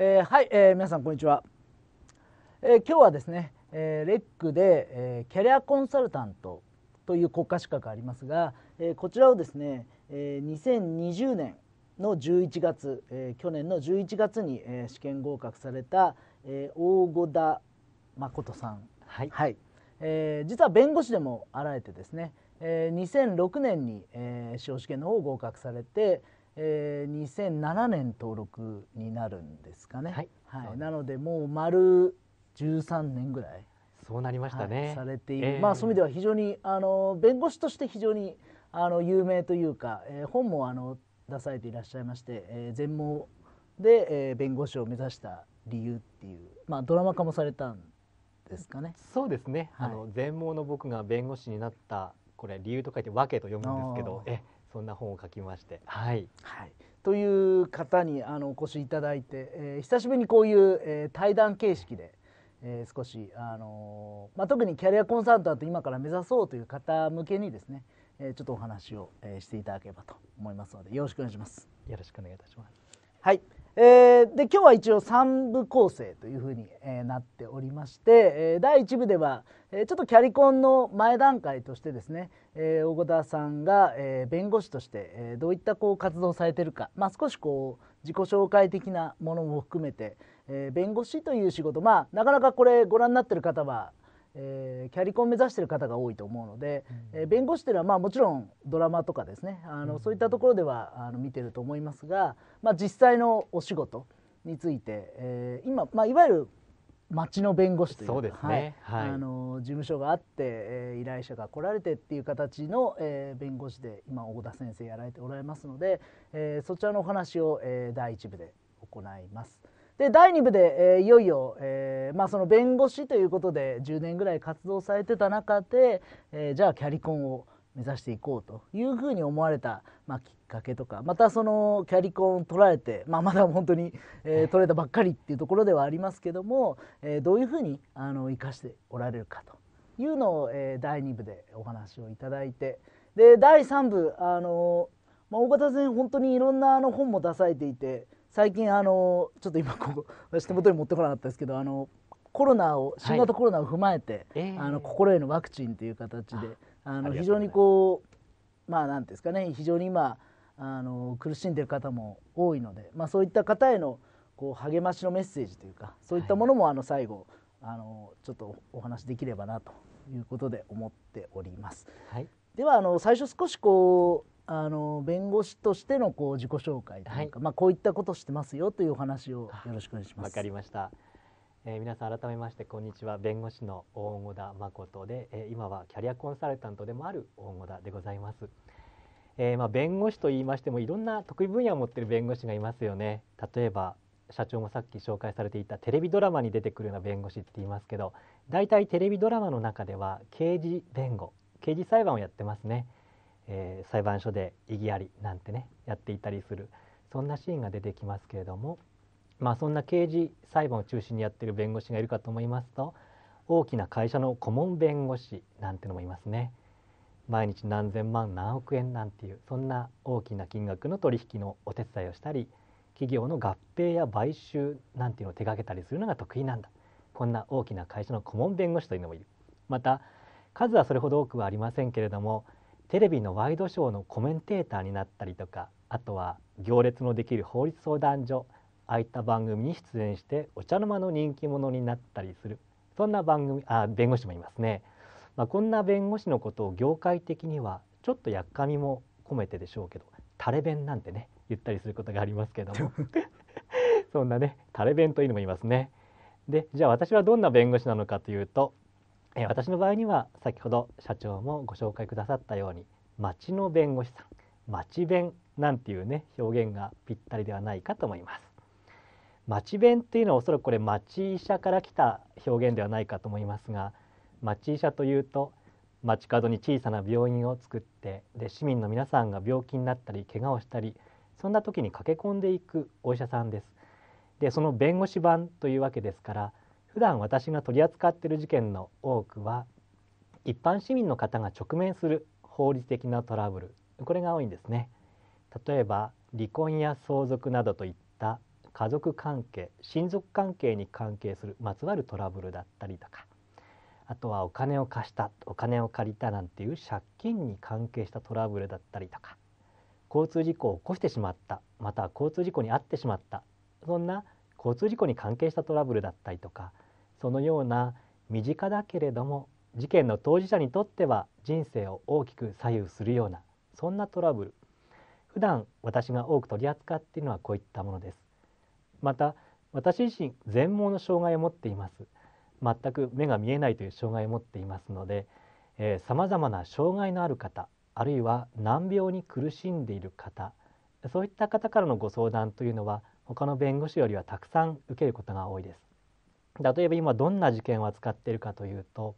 えー、はい、えー、皆さんこんにちは、えー、今日はですね、えー、レックで、えー、キャリアコンサルタントという国家資格ありますが、えー、こちらをですね、えー、2020年の11月、えー、去年の11月に、えー、試験合格された、えー、大五田誠さん、はい、はい、えー、実は弁護士でもあられてですね、えー、2006年に、えー、司法試験の方を合格されて、えー、2007年登録になるんですかね、はい、はい、なのでもう丸13年ぐらいそうなりましたね、はい、されている、えー、まあそういう意味では非常にあの弁護士として非常にあの有名というか、えー、本もあの出されていらっしゃいまして、えー、全盲で、えー、弁護士を目指した理由っていう、まあ、ドラマ化もされたんですかね。そうですね、はい、あの全盲の僕が弁護士になったこれ理由と書いて「訳」と読むんですけどえそんな本を書きまして、はい、はい、という方にあのお越しいただいて、えー、久しぶりにこういう、えー、対談形式で、えー、少し、あのまあ、特にキャリアコンサルタント今から目指そうという方向けにですね、えー、ちょっとお話を、えー、していただければと思いますのでよろしくお願いします。よろしくお願いいたします。はいえー、で今日は一応3部構成というふうに、えー、なっておりまして、えー、第1部では、えー、ちょっとキャリコンの前段階としてですね、えー、大田さんが、えー、弁護士として、えー、どういったこう活動をされてるか、まあ、少しこう自己紹介的なものも含めて、えー、弁護士という仕事まあなかなかこれご覧になってる方はえー、キャリコン目指してる方が多いと思うので、うん、えー、弁護士というのは、まあ、もちろんドラマとかですねあの、うん、そういったところではあの見てると思いますが、まあ、実際のお仕事について、えー、今、まあ、いわゆる町の弁護士というそうですね、あの事務所があって、えー、依頼者が来られてっていう形の、えー、弁護士で今大田先生やられておられますので、えー、そちらのお話を、えー、第一部で行います。で第2部で、えー、いよいよ、えーまあ、その弁護士ということで10年ぐらい活動されてた中で、えー、じゃあキャリコンを目指していこうというふうに思われた、まあ、きっかけとかまたそのキャリコン取られて、まあ、まだ本当に、えー、取れたばっかりっていうところではありますけども、えー、どういうふうにあの生かしておられるかというのを、えー、第2部でお話をいただいてで第3部あの、まあ、大型船本当にいろんなあの本も出されていて。最近あのちょっと今ここ私手元に持ってこなかったですけどあのコロナを新型コロナを踏まえて、はい、あの心へのワクチンという形であの非常にこうまあ何ですかね非常に今あの苦しんでる方も多いので、まあ、そういった方へのこう励ましのメッセージというかそういったものもあの最後、はい、あのちょっとお話できればなということで思っております。はい、ではあの最初少しこうあの弁護士としてのこう自己紹介というか、はい、まあ、こういったことしてますよというお話をよろしくお願いします。わかりました。えー、皆さん改めましてこんにちは弁護士の大小田誠で、えー、今はキャリアコンサルタントでもある大小田でございます。えー、まあ弁護士と言いましてもいろんな得意分野を持っている弁護士がいますよね。例えば社長もさっき紹介されていたテレビドラマに出てくるような弁護士って言いますけど、大体テレビドラマの中では刑事弁護、刑事裁判をやってますね。えー、裁判所で異議ありなんてねやっていたりするそんなシーンが出てきますけれども、まあ、そんな刑事裁判を中心にやってる弁護士がいるかと思いますと大きな会社の顧問弁護士なんてのもいますね。毎日何千万何億円なんていうそんな大きな金額の取引のお手伝いをしたり企業の合併や買収なんていうのを手掛けたりするのが得意なんだこんな大きな会社の顧問弁護士というのもいるまた数はそれほど多くはありませんけれどもテレビのワイドショーのコメンテーターになったりとかあとは行列のできる法律相談所ああいった番組に出演してお茶の間の人気者になったりするそんな番組あ弁護士もいますね、まあ、こんな弁護士のことを業界的にはちょっとやっかみも込めてでしょうけどタレ弁なんてね言ったりすることがありますけども そんなねタレ弁というのもいますね。でじゃあ私はどんな弁護士なのかというとえー、私の場合には先ほど社長もご紹介くださったように町の弁護士さん町弁なんていうね表現がぴったりではないかと思います町弁っていうのはおそらくこれ町医者から来た表現ではないかと思いますが町医者というと街角に小さな病院を作ってで市民の皆さんが病気になったり怪我をしたりそんな時に駆け込んでいくお医者さんですでその弁護士版というわけですから普段私が取り扱っている事件の多くは一般市民の方が直面する法律的なトラブルこれが多いんですね例えば離婚や相続などといった家族関係親族関係に関係するまつわるトラブルだったりとかあとはお金を貸したお金を借りたなんていう借金に関係したトラブルだったりとか交通事故を起こしてしまったまたは交通事故に遭ってしまったそんな交通事故に関係したトラブルだったりとかそのような身近だけれども事件の当事者にとっては人生を大きく左右するようなそんなトラブル普段私が多く取り扱っているのはこういったものですまた私自身全盲の障害を持っています全く目が見えないという障害を持っていますのでさまざまな障害のある方あるいは難病に苦しんでいる方そういった方からのご相談というのは他の弁護士よりはたくさん受けることが多いです例えば今どんな事件を扱っているかというと、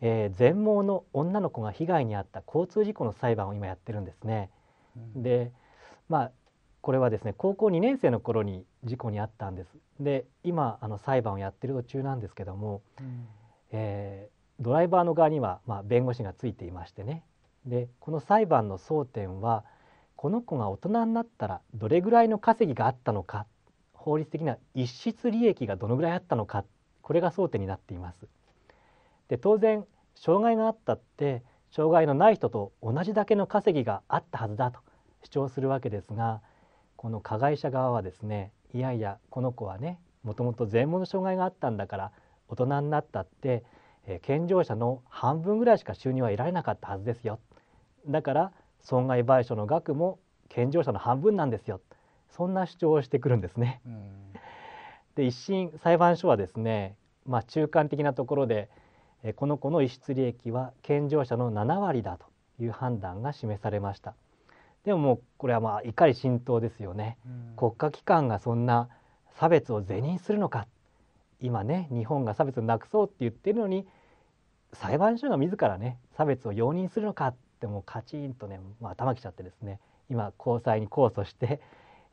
えー、全盲の女の子が被害に遭った交通事故の裁判を今やってるんですね。うん、でまあこれはですね高校2年生の頃に事故に遭ったんです。で今あの裁判をやってる途中なんですけども、うん、えー、ドライバーの側には、まあ、弁護士がついていましてねでこの裁判の争点はこの子が大人になったらどれぐらいの稼ぎがあったのか法律的な一室利益がどのぐらいあったのかこれが争点になっています。で当然障害があったって障害のない人と同じだけの稼ぎがあったはずだと主張するわけですがこの加害者側はですねいやいやこの子はねもともと全盲の障害があったんだから大人になったって、えー、健常者の半分ぐらいしか収入は得られなかったはずですよだから損害賠償の額も健常者の半分なんですよそんな主張をしてくるんですね。で一審裁判所はですね、まあ、中間的なところでこの子の逸失利益は健常者の7割だという判断が示されました。でももうこれはまあ怒り浸透ですよね、国家機関がそんな差別を是認するのか今ね日本が差別をなくそうって言ってるのに裁判所が自らね差別を容認するのかってもうカチンとね、まあ、頭きちゃってですね今高裁に控訴して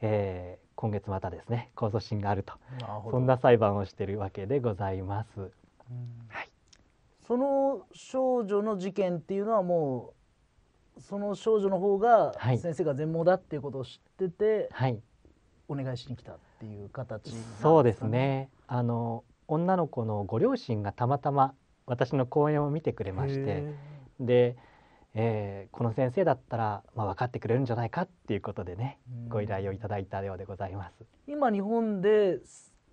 えー、今月またですね控訴審があるとそんな裁判をしているわけでございます、はい、その少女の事件っていうのはもうその少女の方が先生が全盲だっていうことを知ってて、はい、お願いしに来たっていう形、ね、そうですねあの女の子のご両親がたまたま私の講演を見てくれましてでえー、この先生だったら、まあ、分かってくれるんじゃないかっていうことでね、ご依頼をいただいたようでございます。今日本で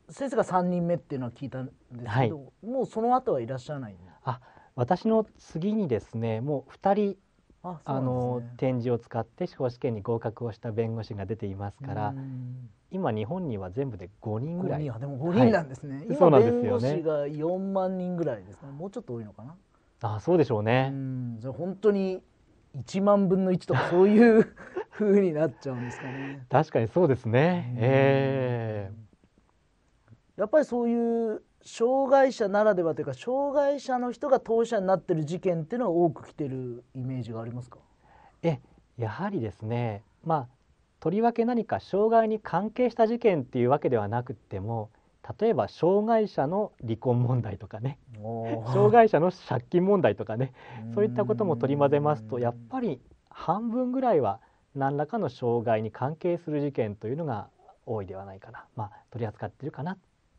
先生が3人目っていうのは聞いたんですけど、はい、もうその後はいらっしゃらないあ私の次にですねもう2人あ、ね、あの展示を使って司法試験に合格をした弁護士が出ていますから今日本には全部で5人ぐらいでも5人なんですね、はい、今弁護士が4万人ぐらいですねもうちょっと多いのかなあそうでしょうねうんそれ本当に1万分の1とかそういう 風になっちゃうんですかね確かにそうですねええー、やっぱりそういう障害者ならではというか障害者の人が当事者になってる事件っていうのは多く来てるイメージがありますかえやはりですねまあとりわけ何か障害に関係した事件っていうわけではなくても例えば障害者の離婚問題とかね障害者の借金問題とかねそういったことも取り混ぜますとやっぱり半分ぐらいは何らかの障害に関係する事件というのが多いではないかな、まあ、取り扱ってるかな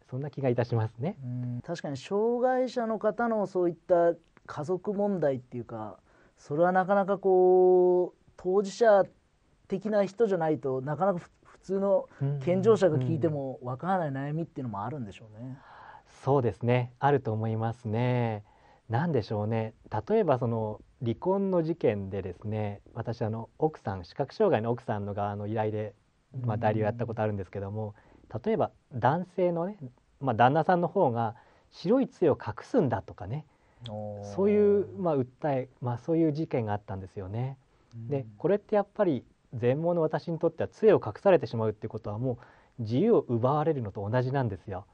そんな気がいたしますね。確かに障害者の方のそういった家族問題っていうかそれはなかなかこう当事者的な人じゃないとなかなか通の健常者が聞いてもわからない悩みっていうのもあるんでしょうね。そうですねあると思いますね。何でしょうね例えばその離婚の事件でですね私あの奥さん視覚障害の奥さんの側の依頼で、まあ、代理をやったことあるんですけども、例えば男性のね、まあ、旦那さんの方が白い杖を隠すんだとかねそういう、まあ、訴え、まあ、そういう事件があったんですよね。でこれってやっぱり全盲の私にとっては杖を隠されてしまうっていうことはもう自由を奪われるのと同じなんですよ。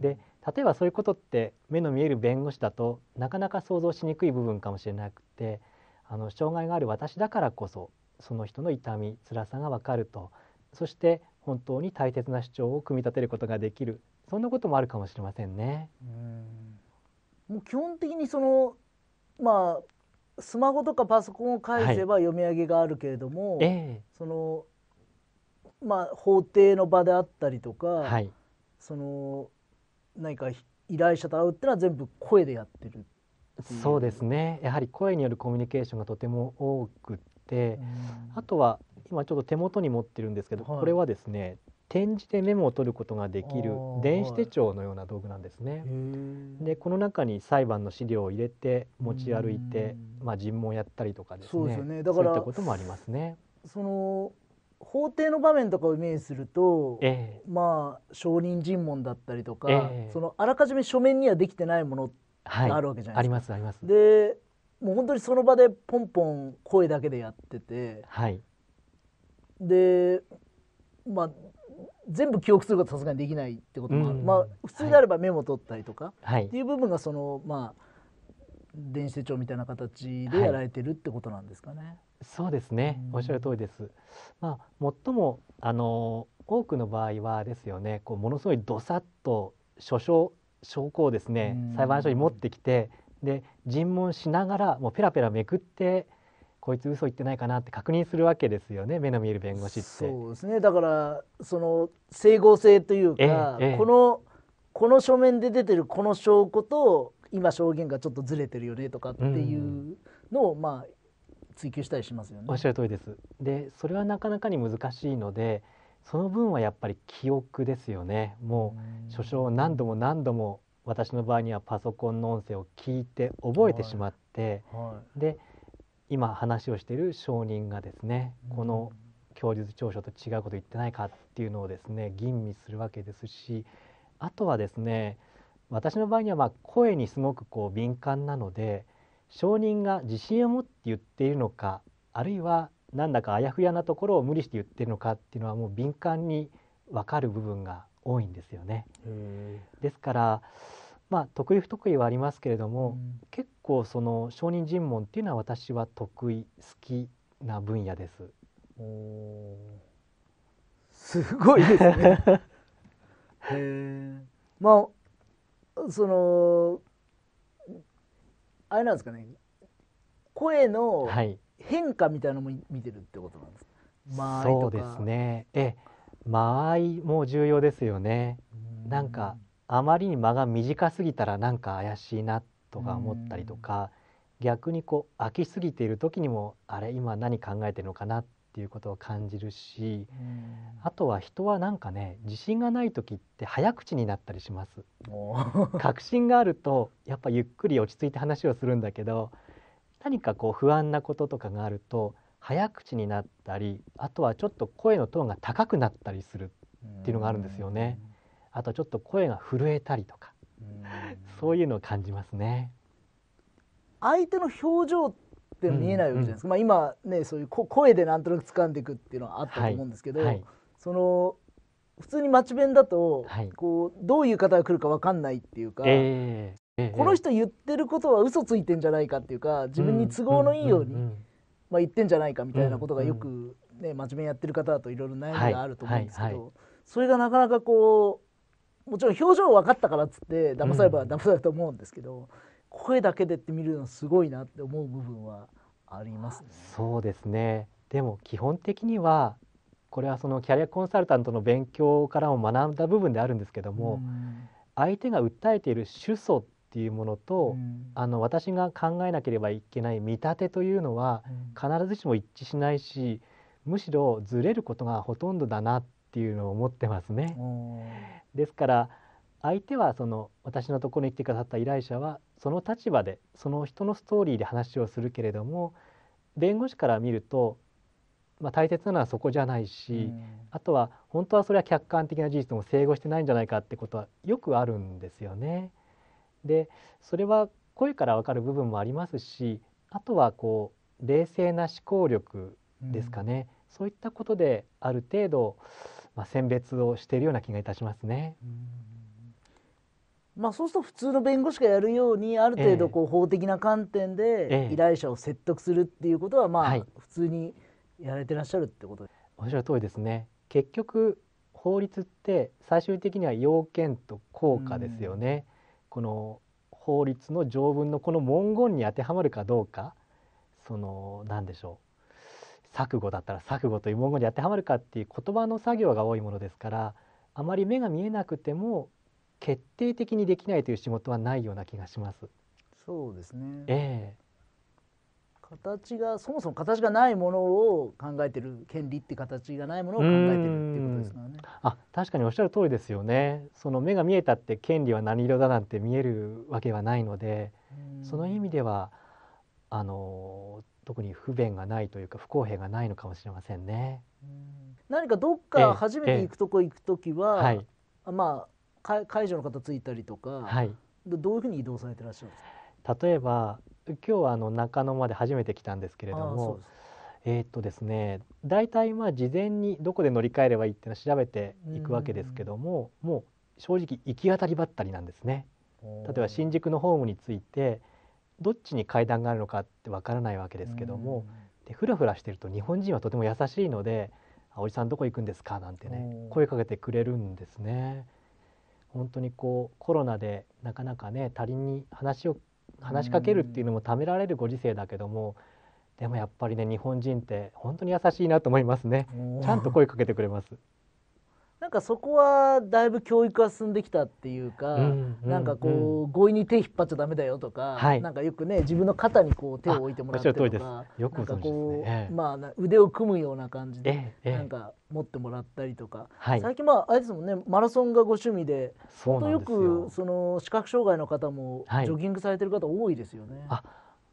で例えばそういうことって目の見える弁護士だとなかなか想像しにくい部分かもしれなくてあの障害がある私だからこそその人の痛み辛さが分かるとそして本当に大切な主張を組み立てることができるそんなこともあるかもしれませんね。うんもう基本的にそのまあスマホとかパソコンを返せば読み上げがあるけれども、はい、そのまあ法廷の場であったりとか、はい、その何か依頼者と会うっていうのは全部声でやってるそうですねやはり声によるコミュニケーションがとても多くて、あとは今ちょっと手元に持ってるんですけど、はい、これはですね点字でメモを取ることができる電子手帳のような道具なんですね。でこの中に裁判の資料を入れて持ち歩いて、まあ、尋問やったりとかですねそうですねだからそういったこともありますね。その法廷の場面とかをイメージすると、えー、まあ証人尋問だったりとか、えー、そのあらかじめ書面にはできてないものがあるわけじゃないですか。はい、ありますあります。でもう本当にその場でポンポン声だけでやってて、はい、でまあ全部記憶することはさすがにできないってこともある、うん、まあ、普通であればメモ取ったりとか、はい、っていう部分がそのまあ電子手帳みたいな形でやられてるってことなんですかね。はい、そうですね、うん、おっしゃる通りです。まあ、最もあの多くの場合はですよねこうものすごいどさっと書証証拠をですね、裁判所に持ってきてで尋問しながらもうペラペラめくってこいつ嘘言ってないかなって確認するわけですよね目の見える弁護士って。そうですねだからその整合性というか、ええ、このこの書面で出てるこの証拠と今証言がちょっとずれてるよねとかっていうのを、うん、まあ追求したりしますよね。おっしゃる通りです。でそれはなかなかに難しいのでその分はやっぱり記憶ですよね。もう所掌を何度も何度も私の場合にはパソコンの音声を聞いて覚えてしまって、はいはい、で今話をしている証人がですねこの供述調書と違うこと言ってないかっていうのをですね吟味するわけですしあとはですね私の場合にはま声にすごくこう敏感なので証人が自信を持って言っているのかあるいはなんだかあやふやなところを無理して言ってるのかっていうのはもう敏感に分かる部分が多いんですよね。ですからまあ得意不得意はありますけれども、うん、結構その証人尋問っていうのは私は得意好きな分野です。すごいですね。へまあそのあれなんですかね声の変化みたいなのも見てるってことなんですか、はい、そうですねえ間合いも重要ですよね。んなんかあまりに間が短すぎたらなんか怪しいなとか思ったりとか、逆にこう飽きすぎている時にもあれ今何考えてるのかなっていうことを感じるし、あとは人はなんかね自信がない時って早口になったりします。確信があるとやっぱゆっくり落ち着いて話をするんだけど何かこう不安なこととかがあると早口になったりあとはちょっと声のトーンが高くなったりするっていうのがあるんですよね。あとちょっと声が震えたりとかそういうのを感じますね。相手の表情って見えないわけじゃないですか、うんうん、まあ、今ねそういう声でなんとなく掴んでいくっていうのはあったと思うんですけど、はいはい、その普通に町弁だと、はい、こうどういう方が来るかわかんないっていうか、えーえー、この人言ってることは嘘ついてんじゃないかっていうか自分に都合のいいように、うんうんうんまあ、言ってんじゃないかみたいなことがよくね、ね、うんうん、町弁やってる方だといろいろ悩みがあると思うんですけど、それがなかなかこうもちろん表情分かったからっつって騙されば騙されると思うんですけど、うん、声だけでって見るのすごいなって思う部分はあります、ね、そうですねでも基本的にはこれはそのキャリアコンサルタントの勉強からも学んだ部分であるんですけども、うん、相手が訴えている主訴っていうものと、うん、あの私が考えなければいけない見立てというのは必ずしも一致しないし、むしろずれることがほとんどだなっっていうのを思ってますね。ですから相手はその私のところに来てくださった依頼者はその立場でその人のストーリーで話をするけれども弁護士から見ると、まあ、大切なのはそこじゃないし、あとは本当はそれは客観的な事実も整合してないんじゃないかってことはよくあるんですよね。でそれは声からわかる部分もありますしあとはこう冷静な思考力ですかね、うん、そういったことである程度まあ、選別をしているような気がいたしますね。まあ、そうすると普通の弁護士がやるようにある程度こう法的な観点で依頼者を説得するっていうことはまあ普通にやられてらっしゃるってことおっしゃる通りですね結局法律って最終的には要件と効果ですよね、この法律の条文のこの文言に当てはまるかどうかその何でしょう錯誤だったら錯誤という文言に当てはまるかっていう言葉の作業が多いものですからあまり目が見えなくても決定的にできないという仕事はないような気がします。そうですね、えー、形がそもそも形がないものを考えてる権利って形がないものを考えてるっていうことですからね。あ確かにおっしゃる通りですよね。その目が見えたって権利は何色だなんて見えるわけはないのでその意味ではあの特に不便がないというか不公平がないのかもしれませんね。何かどっか初めて行くとこ行くときは、はい、まあ解除の方ついたりとか、はい、どういうふうに移動されてらっしゃるんですか例えば今日はあの中野まで初めて来たんですけれどもえー、っとですね大体まあ事前にどこで乗り換えればいいっていうのを調べていくわけですけどももう正直行き当たりばったりなんですね。例えば新宿のホームについてどっちに階段があるのかってわからないわけですけども、でふらふらしてると日本人はとても優しいので「おじさんどこ行くんですか?」なんてね声かけてくれるんですね。本当にこうコロナでなかなかね他人に話を話しかけるっていうのもためられるご時世だけどもでもやっぱりね日本人って本当に優しいなと思いますねちゃんと声かけてくれますなんかそこはだいぶ教育は進んできたっていうか、うんうん、なんかこう強引に手引っ張っちゃダメだよとか、はい、なんかよくね自分の肩にこう手を置いてもらってとか、よく、ねえー、まあ腕を組むような感じで、えー、なんか持ってもらったりとか、えー、最近まああれですもんねマラソンがご趣味で、本当よくその視覚障害の方もジョギングされてる方多いですよね。は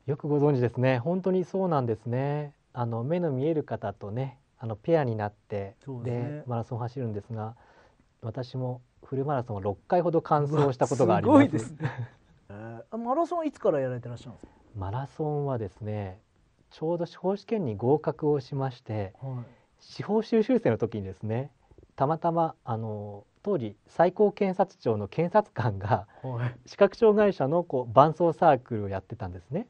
い、よくご存知ですね。本当にそうなんですね。あの目の見える方とねあのペアになってで、ね、マラソンを走るんですが私もフルマラソンを6回ほど完走したことがあります。すね、マラソンいつからやられてらっしゃるんですかマラソンはですねちょうど司法試験に合格をしまして、はい、司法修習生の時にですねたまたまあの当時最高検察庁の検察官が視覚障害者のこう伴走サークルをやってたんですね。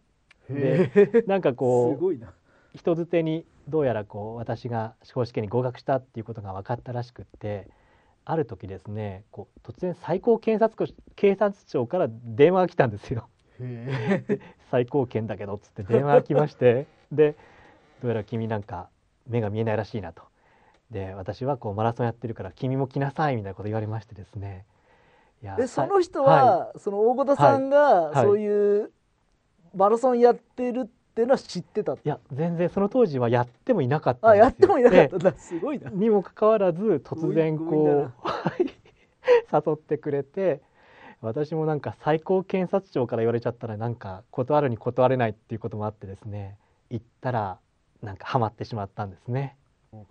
でなんかこう人づてにどうやらこう私が司法試験に合格したっていうことが分かったらしくってある時ですねこう突然最高検察警察庁から電話が来たんですよ。最高検だけどっつって電話が来まして でどうやら君なんか目が見えないらしいなと。で私はこうマラソンやってるから君も来なさいみたいなこと言われましてですね。いやでその人は、はい、その大郷田さんが、はい、そういうマラソンやってるってっていうのは知ってたいや全然その当時はやってもいなかったあやってもいなかったすごいなにもかかわらず突然こう 誘ってくれて私もなんか最高検察庁から言われちゃったらなんか断るに断れないっていうこともあってですね行ったらなんかハマってしまったんですね。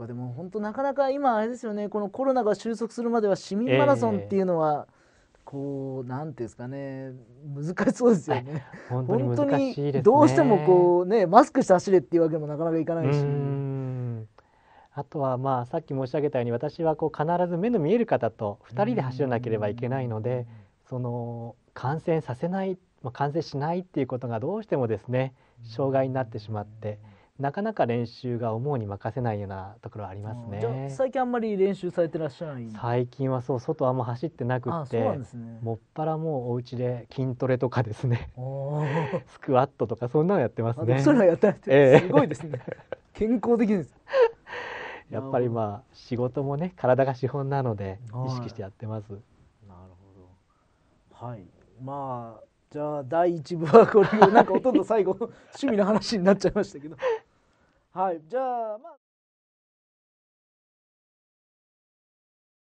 でも本当なかなか今あれですよねこのコロナが収束するまでは市民マラソンっていうのは、えーこうなんていうんですかね難しそうですよね。本当ね本当にどうしてもこうねマスクして走れっていうわけもなかなかいかないし。あとはまあさっき申し上げたように私はこう必ず目の見える方と2人で走らなければいけないのでその感染させない、まあ、感染しないっていうことがどうしてもですね障害になってしまって。なかなか練習が思うに任せないようなところありますね、最近あんまり練習されてらっしゃらない最近はそう外あんま走ってなくて、ね、もっぱらもうお家で筋トレとかですね スクワットとかそんなのやってますねそれやってえすごいですね、健康的ですやっぱりまあ仕事もね体が資本なので意識してやってます、はい、なるほどはいまあじゃあ第1部はこれなんかほとんど最後趣味の話になっちゃいましたけどはいじゃあまあ